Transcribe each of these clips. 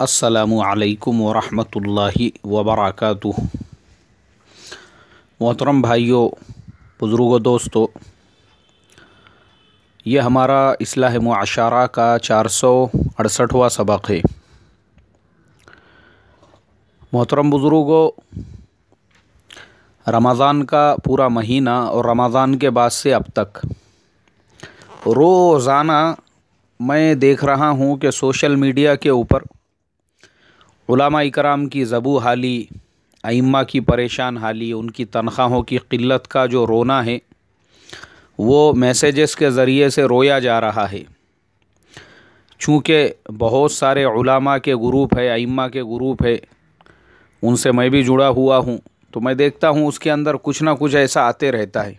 असलकम वरहल वबरक मोहतरम भाइयों बुज़ुर्गो दोस्तों ये हमारा असलाह माशारा का चार सौ अड़सठवा सबक है मोहतरम बुज़ुर्गो रमज़ान का पूरा महीना और रमज़ान के बाद से अब तक रोज़ाना मैं देख रहा हूँ कि सोशल मीडिया के ऊपर उलामा इकराम की ज़बू हाली आइम्मा की परेशान हाली उनकी तनख्वाहों की किल्लत का जो रोना है वो मैसेजेस के ज़रिए से रोया जा रहा है चूँकि बहुत सारे उलामा के ग्रुप है आइम्मा के ग्रुप है उनसे मैं भी जुड़ा हुआ हूँ तो मैं देखता हूँ उसके अंदर कुछ ना कुछ ऐसा आते रहता है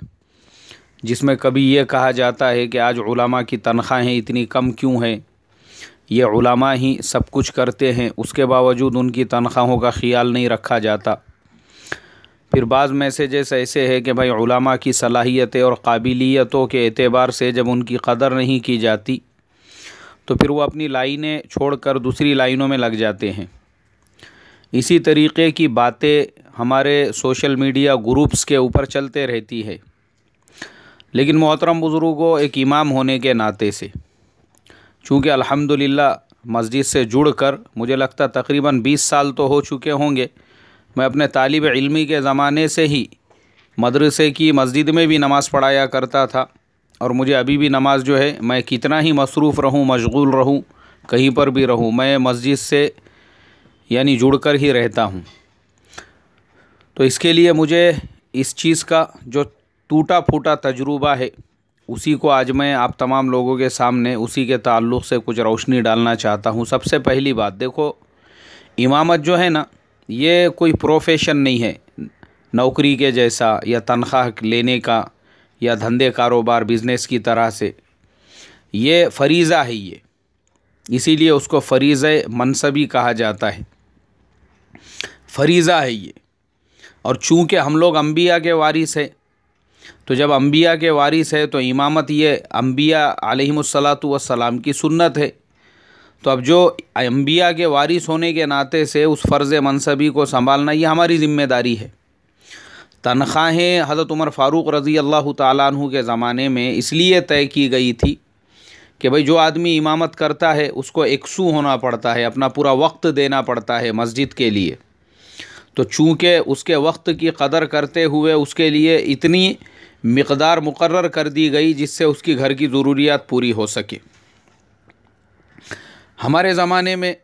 जिसमें कभी ये कहा जाता है कि आज उलामा की तनख्वाहें इतनी कम क्यों हैं ये उलामा ही सब कुछ करते हैं उसके बावजूद उनकी तनख्वाहों का ख्याल नहीं रखा जाता फिर बाज़ मैसेजेस ऐसे है कि भाई उलामा की सलाहियतें और काबिलियतों के एतबार से जब उनकी कदर नहीं की जाती तो फिर वो अपनी लाइनें छोड़कर दूसरी लाइनों में लग जाते हैं इसी तरीके की बातें हमारे सोशल मीडिया ग्रुप्स के ऊपर चलते रहती है लेकिन मोहतरम बुज़ुर्गों एक इमाम होने के नाते से चूँकि अल्हम्दुलिल्लाह मस्जिद से जुड़कर मुझे लगता तकरीबन 20 साल तो हो चुके होंगे मैं अपने तालब इलमी के ज़माने से ही मदरसे की मस्जिद में भी नमाज़ पढ़ाया करता था और मुझे अभी भी नमाज़ जो है मैं कितना ही मसरूफ़ रहूँ मशगूल रहूँ कहीं पर भी रहूँ मैं मस्जिद से यानी जुड़कर ही रहता हूँ तो इसके लिए मुझे इस चीज़ का जो टूटा फूटा तजुर्बा है उसी को आज मैं आप तमाम लोगों के सामने उसी के ताल्लुक़ से कुछ रोशनी डालना चाहता हूँ सबसे पहली बात देखो इमामत जो है ना ये कोई प्रोफेशन नहीं है नौकरी के जैसा या तनख्वाह लेने का या धंधे कारोबार बिजनेस की तरह से ये फरीज़ा है ये इसीलिए उसको फरीज़ मनसबी कहा जाता है फरीज़ा है ये और चूँकि हम लोग अम्बिया के वारिस हैं तो जब अम्बिया के वारिस है तो इमामत ये अम्बिया आलहीसलात वसलाम की सुन्नत है तो अब जो अम्बिया के वारिस होने के नाते से उस फ़र्ज़ मनसबी को संभालना ये हमारी ज़िम्मेदारी है तनख्वाहें हज़रत उमर फ़ारूक रज़ी अल्लाह तु के ज़माने में इसलिए तय की गई थी कि भाई जो आदमी इमामत करता है उसको एकसू होना पड़ता है अपना पूरा वक्त देना पड़ता है मस्जिद के लिए तो चूँकि उसके वक्त की कदर करते हुए उसके लिए इतनी मकदार मुकर कर दी गई जिससे उसकी घर की ज़रूरियात पूरी हो सके हमारे ज़माने में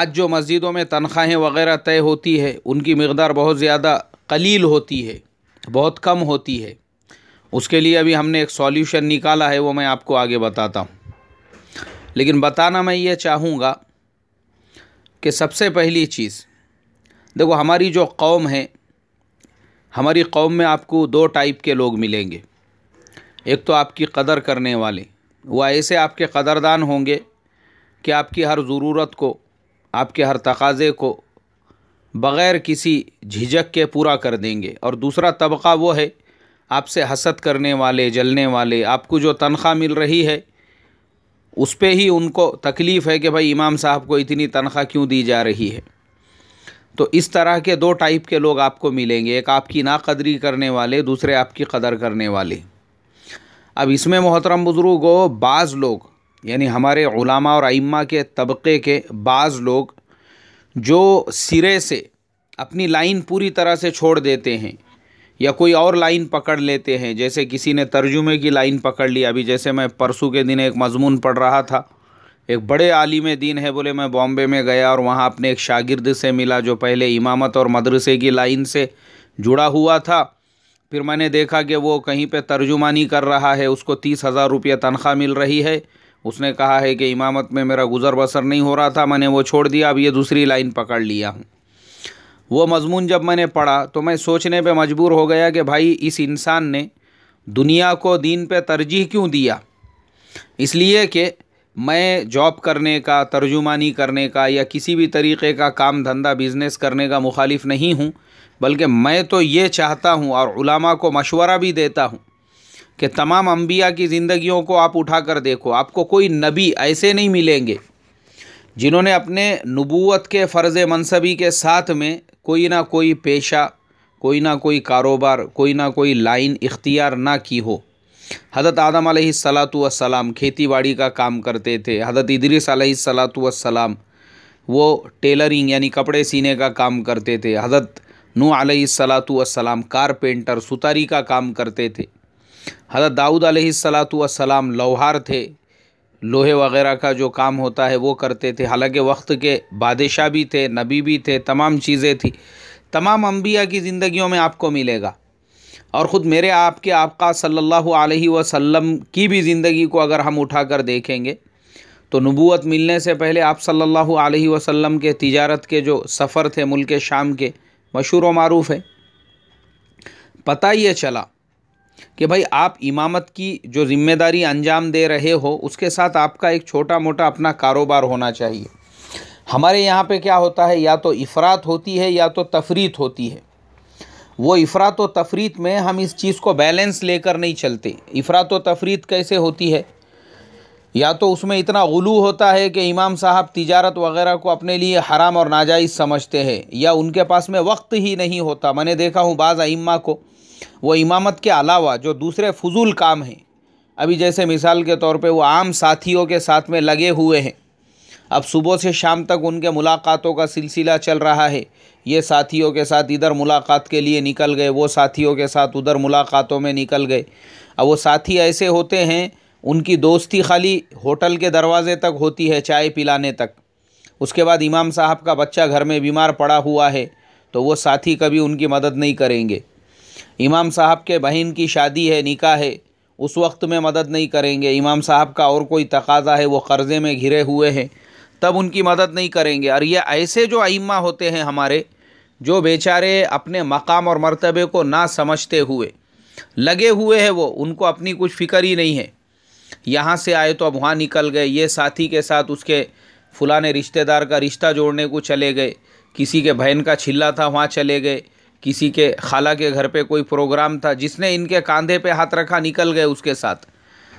आज जो मस्जिदों में तनख्वाहें वगैरह तय होती है उनकी मकदार बहुत ज़्यादा कलील होती है बहुत कम होती है उसके लिए अभी हमने एक सॉल्यूशन निकाला है वो मैं आपको आगे बताता हूँ लेकिन बताना मैं ये चाहूँगा कि सबसे पहली चीज़ देखो हमारी जो कौम है हमारी कौम में आपको दो टाइप के लोग मिलेंगे एक तो आपकी कदर करने वाले वह ऐसे आपके कदरदान होंगे कि आपकी हर ज़रूरत को आपके हर तकाज़े को बग़ैर किसी झिझक के पूरा कर देंगे और दूसरा तबका वो है आपसे हसद करने वाले जलने वाले आपको जो तनख्वाह मिल रही है उस पर ही उनको तकलीफ़ है कि भाई इमाम साहब को इतनी तनख्वाह क्यों दी जा रही है तो इस तरह के दो टाइप के लोग आपको मिलेंगे एक आपकी नाकदरी करने वाले दूसरे आपकी कदर करने वाले अब इसमें मोहतरम बुज़ुर्ग हो बाज़ लोग यानी हमारे उलामा और आइम्मा के तबक़े के बाज़ लोग जो सिरे से अपनी लाइन पूरी तरह से छोड़ देते हैं या कोई और लाइन पकड़ लेते हैं जैसे किसी ने तर्जुमे की लाइन पकड़ ली अभी जैसे मैं परसों के दिन एक मजमून पढ़ रहा था एक बड़े आलिम दीन है बोले मैं बॉम्बे में गया और वहाँ अपने एक शागिर्द से मिला जो पहले इमामत और मदरसे की लाइन से जुड़ा हुआ था फिर मैंने देखा कि वो कहीं पे तर्जुमानी कर रहा है उसको तीस हज़ार रुपये तनख्वाह मिल रही है उसने कहा है कि इमामत में मेरा गुज़र बसर नहीं हो रहा था मैंने वो छोड़ दिया अब ये दूसरी लाइन पकड़ लिया हूँ वो मजमून जब मैंने पढ़ा तो मैं सोचने पर मजबूर हो गया कि भाई इस इंसान ने दुनिया को दीन पे तरजीह क्यों दिया इसलिए कि मैं जॉब करने का तर्जुमानी करने का या किसी भी तरीक़े का काम धंधा बिज़नेस करने का मुखालिफ नहीं हूँ बल्कि मैं तो ये चाहता हूँ और उलामा को मशवरा भी देता हूँ कि तमाम अम्बिया की ज़िंदगियों को आप उठा कर देखो आपको कोई नबी ऐसे नहीं मिलेंगे जिन्होंने अपने नबूत के फ़र्ज़ मनसबी के साथ में कोई ना कोई पेशा कोई ना कोई कारोबार कोई ना कोई लाइन इख्तियार ना की हो हजरत आदम सलाम खेती बाड़ी का काम करते थे हजरत इदरीस सलाम वो टेलरिंग यानी कपड़े सीने का काम करते थे हजरत नू सलाम कारपेंटर सुतारी का काम करते थे हजरत दाऊद सलाम लोहार थे लोहे वगैरह का जो काम होता है वो करते थे हालांकि वक्त के बादशाह भी थे नबी भी थे तमाम चीज़ें थी तमाम अम्बिया की ज़िंदगियों में आपको मिलेगा और ख़ुद मेरे आपके आपका सल्लल्लाहु अलैहि वसल्लम की भी ज़िंदगी को अगर हम उठा कर देखेंगे तो नबूत मिलने से पहले आप सल्लल्लाहु अलैहि वसल्लम के तिजारत के जो सफ़र थे मुल्क शाम के मशहूर व मरूफ़ है पता ये चला कि भाई आप इमामत की जो ज़िम्मेदारी अंजाम दे रहे हो उसके साथ आपका एक छोटा मोटा अपना कारोबार होना चाहिए हमारे यहाँ पे क्या होता है या तो इफ़रात होती है या तो तफरीत होती है वो इफरात व तफरीत में हम इस चीज़ को बैलेंस लेकर नहीं चलते इफरात व तफरीत कैसे होती है या तो उसमें इतना गलू होता है कि इमाम साहब तिजारत वगैरह को अपने लिए हराम और नाजायज़ समझते हैं या उनके पास में वक्त ही नहीं होता मैंने देखा हूँ बाज़ इम्मा को वो इमामत के अलावा जो दूसरे फजूल काम हैं अभी जैसे मिसाल के तौर पे वो आम साथियों के साथ में लगे हुए हैं अब सुबह से शाम तक उनके मुलाकातों का सिलसिला चल रहा है ये साथियों के साथ इधर मुलाकात के लिए निकल गए वो साथियों के साथ उधर मुलाकातों में निकल गए अब वो साथी ऐसे होते हैं उनकी दोस्ती खाली होटल के दरवाजे तक होती है चाय पिलाने तक उसके बाद इमाम साहब का बच्चा घर में बीमार पड़ा हुआ है तो वो साथी कभी उनकी मदद नहीं करेंगे इमाम साहब के बहन की शादी है निकाह है उस वक्त में मदद नहीं करेंगे इमाम साहब का और कोई तकाजा है वो कर्ज़े में घिरे हुए हैं तब उनकी मदद नहीं करेंगे और ये ऐसे जो आइम्मा होते हैं हमारे जो बेचारे अपने मकाम और मर्तबे को ना समझते हुए लगे हुए हैं वो उनको अपनी कुछ फिक्र ही नहीं है यहाँ से आए तो अब वहाँ निकल गए ये साथी के साथ उसके फुलाने रिश्तेदार का रिश्ता जोड़ने को चले गए किसी के बहन का छिल्ला था वहाँ चले गए किसी के खाला के घर पे कोई प्रोग्राम था जिसने इनके कांधे पे हाथ रखा निकल गए उसके साथ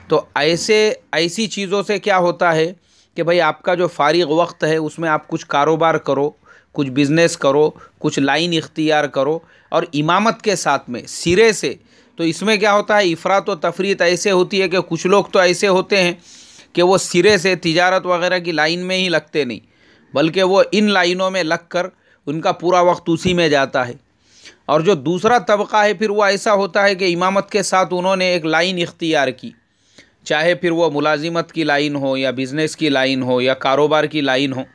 तो ऐसे ऐसी चीज़ों से क्या होता है कि भाई आपका जो फारिग वक्त है उसमें आप कुछ कारोबार करो कुछ बिज़नेस करो कुछ लाइन इख्तियार करो और इमामत के साथ में सिरे से तो इसमें क्या होता है इफरात व तफरीत ऐसे होती है कि कुछ लोग तो ऐसे होते हैं कि वो सिरे से तिजारत वगैरह की लाइन में ही लगते नहीं बल्कि वो इन लाइनों में लग कर उनका पूरा वक्त उसी में जाता है और जो दूसरा तबका है फिर वो ऐसा होता है कि इमामत के साथ उन्होंने एक लाइन इख्तियार की चाहे फिर वह मुलाजिमत की लाइन हो या बिज़नेस की लाइन हो या कारोबार की लाइन हो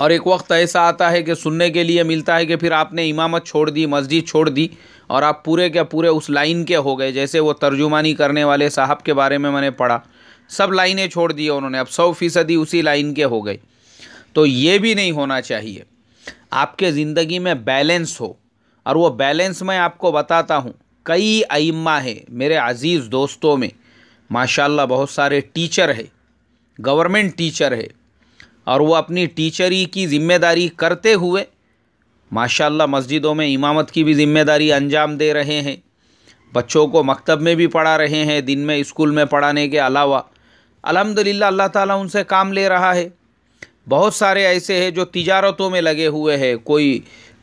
और एक वक्त ऐसा आता है कि सुनने के लिए मिलता है कि फिर आपने इमामत छोड़ दी मस्जिद छोड़ दी और आप पूरे के पूरे उस लाइन के हो गए जैसे वो तर्जुमानी करने वाले साहब के बारे में मैंने पढ़ा सब लाइनें छोड़ दी उन्होंने अब सौ फीसदी उसी लाइन के हो गए तो ये भी नहीं होना चाहिए आपके ज़िंदगी में बैलेंस हो और वो बैलेंस मैं आपको बताता हूँ कई अइम्मा है मेरे अज़ीज़ दोस्तों में माशाल्लाह बहुत सारे टीचर है गवर्नमेंट टीचर है और वो अपनी टीचरी की ज़िम्मेदारी करते हुए माशाल्लाह मस्जिदों में इमामत की भी ज़िम्मेदारी अंजाम दे रहे हैं बच्चों को मकतब में भी पढ़ा रहे हैं दिन में स्कूल में पढ़ाने के अलावा अलहमदिल्ला अल्लाह ताला उनसे काम ले रहा है बहुत सारे ऐसे हैं जो तिजारतों में लगे हुए हैं कोई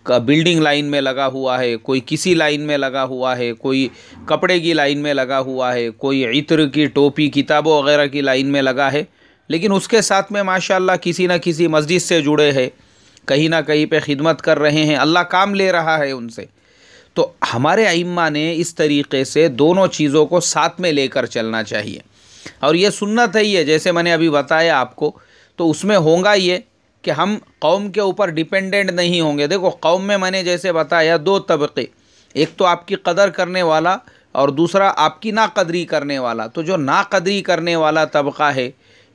का बिल्डिंग लाइन में लगा हुआ है कोई किसी लाइन में लगा हुआ है कोई कपड़े की लाइन में लगा हुआ है कोई इत्र की टोपी किताबों वगैरह की लाइन में लगा है लेकिन उसके साथ में माशाल्लाह किसी न किसी मस्जिद से जुड़े हैं कहीं ना कहीं पे खिदमत कर रहे हैं अल्लाह काम ले रहा है उनसे तो हमारे आइम्मा ने इस तरीके से दोनों चीज़ों को साथ में लेकर चलना चाहिए और ये ही है जैसे मैंने अभी बताया आपको तो उसमें होगा ये कि हम कौम के ऊपर डिपेंडेंट नहीं होंगे देखो कौम में मैंने जैसे बताया दो तबके एक तो आपकी कदर करने वाला और दूसरा आपकी नाकदरी करने वाला तो जो नाकदरी करने वाला तबका है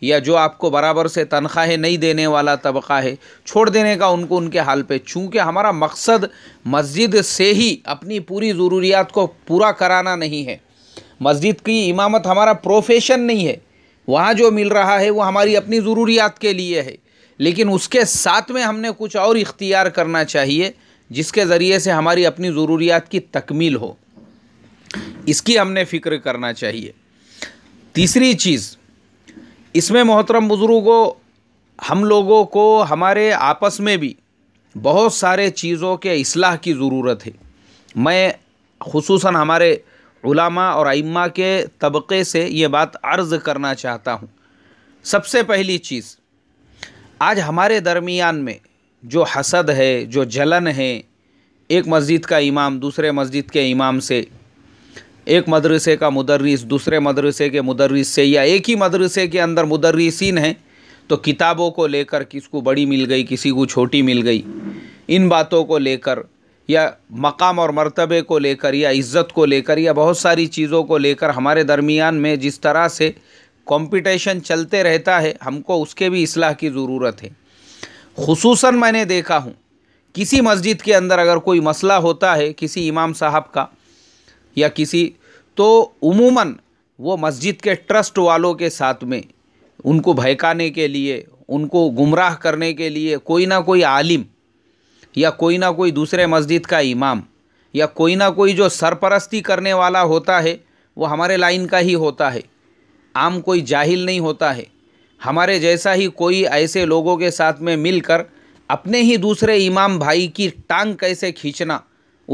या जो आपको बराबर से तनख्वाहें नहीं देने वाला तबका है छोड़ देने का उनको उनके हाल पे चूँकि हमारा मकसद मस्जिद से ही अपनी पूरी ज़रूरियात को पूरा कराना नहीं है मस्जिद की इमामत हमारा प्रोफेशन नहीं है वहाँ जो मिल रहा है वो हमारी अपनी ज़रूरियात के लिए है लेकिन उसके साथ में हमने कुछ और इख्तियार करना चाहिए जिसके ज़रिए से हमारी अपनी ज़रूरियात की तकमील हो इसकी हमने फ़िक्र करना चाहिए तीसरी चीज़ इसमें मोहतरम बुज़ुर्गों हम लोगों को हमारे आपस में भी बहुत सारे चीज़ों के असलाह की ज़रूरत है मैं खसूस हमारे उलामा और आइम्मा के तबक़े से ये बात अर्ज़ करना चाहता हूँ सबसे पहली चीज़ आज हमारे दरमियान में जो हसद है जो जलन है एक मस्जिद का इमाम दूसरे मस्जिद के इमाम से एक मदरसे का मदरस दूसरे मदरसे के मदरस से या एक ही मदरसे के अंदर मदरसिन हैं तो किताबों को लेकर किसको बड़ी मिल गई किसी को छोटी मिल गई इन बातों को लेकर या मकाम और मर्तबे को लेकर या इज़्ज़त को लेकर या बहुत सारी चीज़ों को लेकर हमारे दरमियान में जिस तरह से कंपटीशन चलते रहता है हमको उसके भी इसलाह की ज़रूरत है खसूस मैंने देखा हूँ किसी मस्जिद के अंदर अगर कोई मसला होता है किसी इमाम साहब का या किसी तो उमूमन वो मस्जिद के ट्रस्ट वालों के साथ में उनको भयकाने के लिए उनको गुमराह करने के लिए कोई ना कोई आलिम या कोई ना कोई दूसरे मस्जिद का इमाम या कोई ना कोई जो सरपरस्ती करने वाला होता है वो हमारे लाइन का ही होता है आम कोई जाहिल नहीं होता है हमारे जैसा ही कोई ऐसे लोगों के साथ में मिलकर अपने ही दूसरे इमाम भाई की टांग कैसे खींचना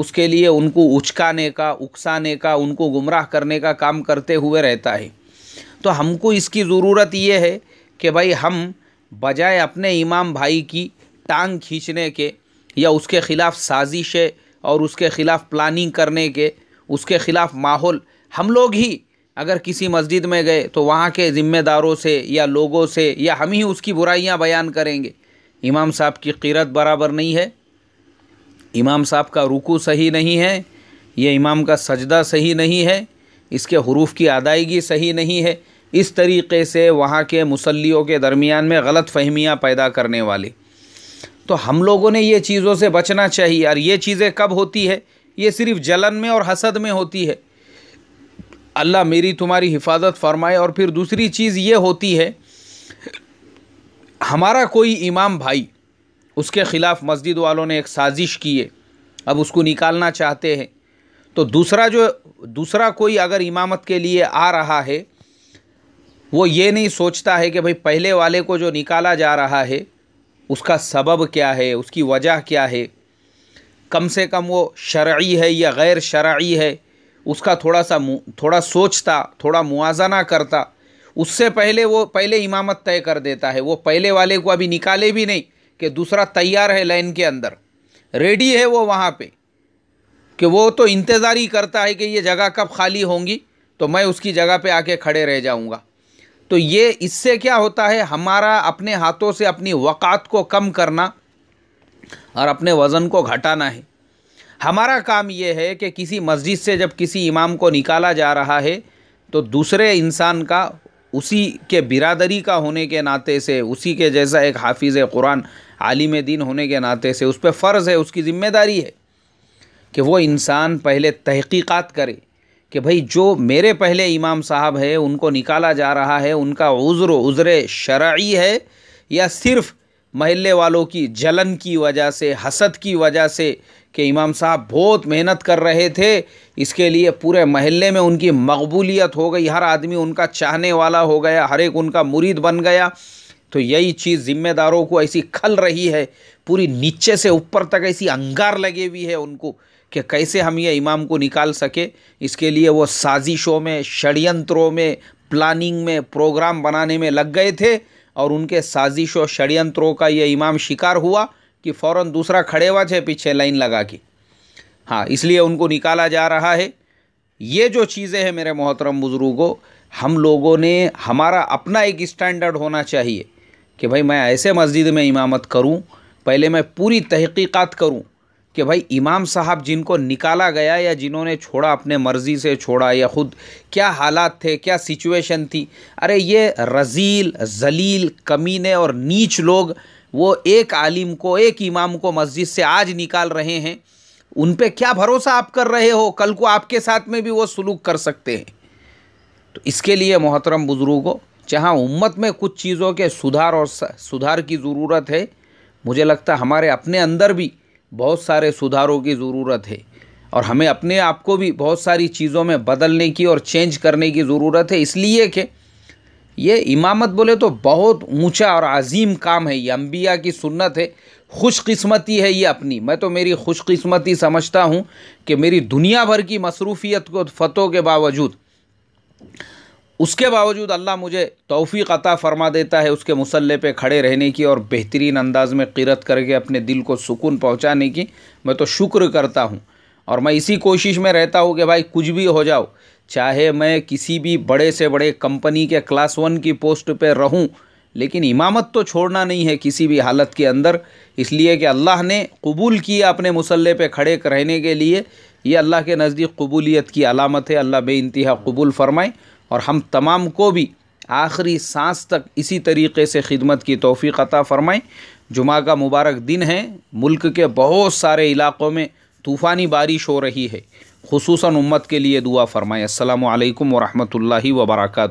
उसके लिए उनको उचकाने का उकसाने का उनको गुमराह करने का काम करते हुए रहता है तो हमको इसकी ज़रूरत ये है कि भाई हम बजाय अपने इमाम भाई की टांग खींचने के या उसके ख़िलाफ़ साजिशें और उसके ख़िलाफ़ प्लानिंग करने के उसके ख़िलाफ़ माहौल हम लोग ही अगर किसी मस्जिद में गए तो वहाँ के ज़िम्मेदारों से या लोगों से या हम ही उसकी बुराइयाँ बयान करेंगे इमाम साहब की क़ीरत बराबर नहीं है इमाम साहब का रुकू सही नहीं है ये इमाम का सजदा सही नहीं है इसके हरूफ की अदायगी सही नहीं है इस तरीके से वहाँ के मुसलियों के दरमियान में गलत फहमियाँ पैदा करने वाले तो हम लोगों ने ये चीज़ों से बचना चाहिए और ये चीज़ें कब होती है ये सिर्फ़ जलन में और हसद में होती है अल्लाह मेरी तुम्हारी हिफाजत फरमाए और फिर दूसरी चीज़ ये होती है हमारा कोई इमाम भाई उसके ख़िलाफ़ मस्जिद वालों ने एक साजिश की है अब उसको निकालना चाहते हैं तो दूसरा जो दूसरा कोई अगर इमामत के लिए आ रहा है वो ये नहीं सोचता है कि भाई पहले वाले को जो निकाला जा रहा है उसका सबब क्या है उसकी वजह क्या है कम से कम वो शर्य है या गैर शर्य है उसका थोड़ा सा थोड़ा सोचता थोड़ा मुआजना करता उससे पहले वो पहले इमामत तय कर देता है वो पहले वाले को अभी निकाले भी नहीं कि दूसरा तैयार है लाइन के अंदर रेडी है वो वहाँ पे कि वो तो इंतज़ार ही करता है कि ये जगह कब खाली होंगी तो मैं उसकी जगह पे आके खड़े रह जाऊँगा तो ये इससे क्या होता है हमारा अपने हाथों से अपनी वक़ात को कम करना और अपने वज़न को घटाना है हमारा काम ये है कि किसी मस्जिद से जब किसी इमाम को निकाला जा रहा है तो दूसरे इंसान का उसी के बिरादरी का होने के नाते से उसी के जैसा एक हाफिज़ कुरान आलिम दीन होने के नाते से उस पर फ़र्ज़ है उसकी ज़िम्मेदारी है कि वो इंसान पहले तहकीक़ात करे कि भाई जो मेरे पहले इमाम साहब है उनको निकाला जा रहा है उनका उज़्र उज़्र शरई है या सिर्फ़ महल्ले वालों की जलन की वजह से हसद की वजह से कि इमाम साहब बहुत मेहनत कर रहे थे इसके लिए पूरे महल्ले में उनकी मकबूलियत हो गई हर आदमी उनका चाहने वाला हो गया हर एक उनका मुरीद बन गया तो यही चीज़ ज़िम्मेदारों को ऐसी खल रही है पूरी नीचे से ऊपर तक ऐसी अंगार लगी हुई है उनको कि कैसे हम ये इमाम को निकाल सके इसके लिए वो साजिशों में षड्यंत्रों में प्लानिंग में प्रोग्राम बनाने में लग गए थे और उनके साजिशों षड्यंत्रों का ये इमाम शिकार हुआ कि फौरन दूसरा खड़े हुआ है पीछे लाइन लगा के हाँ इसलिए उनको निकाला जा रहा है ये जो चीज़ें हैं मेरे मोहतरम बुज़ुर्गों हम लोगों ने हमारा अपना एक स्टैंडर्ड होना चाहिए कि भाई मैं ऐसे मस्जिद में इमामत करूं पहले मैं पूरी तहकीकात करूं कि भाई इमाम साहब जिनको निकाला गया या जिन्होंने छोड़ा अपने मर्ज़ी से छोड़ा या ख़ुद क्या हालात थे क्या सिचुएशन थी अरे ये रजील जलील कमीने और नीच लोग वो एक आलिम को एक इमाम को मस्जिद से आज निकाल रहे हैं उन पे क्या भरोसा आप कर रहे हो कल को आपके साथ में भी वो सलूक कर सकते हैं तो इसके लिए मोहतरम बुज़ुर्गों जहाँ उम्मत में कुछ चीज़ों के सुधार और सुधार की ज़रूरत है मुझे लगता है हमारे अपने अंदर भी बहुत सारे सुधारों की ज़रूरत है और हमें अपने आप को भी बहुत सारी चीज़ों में बदलने की और चेंज करने की ज़रूरत है इसलिए कि ये इमामत बोले तो बहुत ऊंचा और अजीम काम है ये अम्बिया की सुन्नत है खुशकस्मती है ये अपनी मैं तो मेरी खुशकस्मती समझता हूँ कि मेरी दुनिया भर की मसरूफियत को फतों के बावजूद उसके बावजूद अल्लाह मुझे तोफ़ी अता फरमा देता है उसके मसल्ले पे खड़े रहने की और बेहतरीन अंदाज में किरत करके अपने दिल को सुकून पहुँचाने की मैं तो शुक्र करता हूँ और मैं इसी कोशिश में रहता हूँ कि भाई कुछ भी हो जाओ चाहे मैं किसी भी बड़े से बड़े कंपनी के क्लास वन की पोस्ट पे रहूं लेकिन इमामत तो छोड़ना नहीं है किसी भी हालत के अंदर इसलिए कि अल्लाह ने कबूल किया अपने मुसल्ले पे खड़े रहने के लिए ये अल्लाह के नज़दीक कबूलियत की अलामत है अल्लाह बे इंतहा कबूल फ़रमाएँ और हम तमाम को भी आखिरी सांस तक इसी तरीके से खिदमत की तोफ़ी अता फ़रमाएँ जुमा का मुबारक दिन है मुल्क के बहुत सारे इलाक़ों में तूफ़ानी बारिश हो रही है खसूस उम्मत के लिए दुआ फ़रमाएँ अल्लाम वरहमल वर्का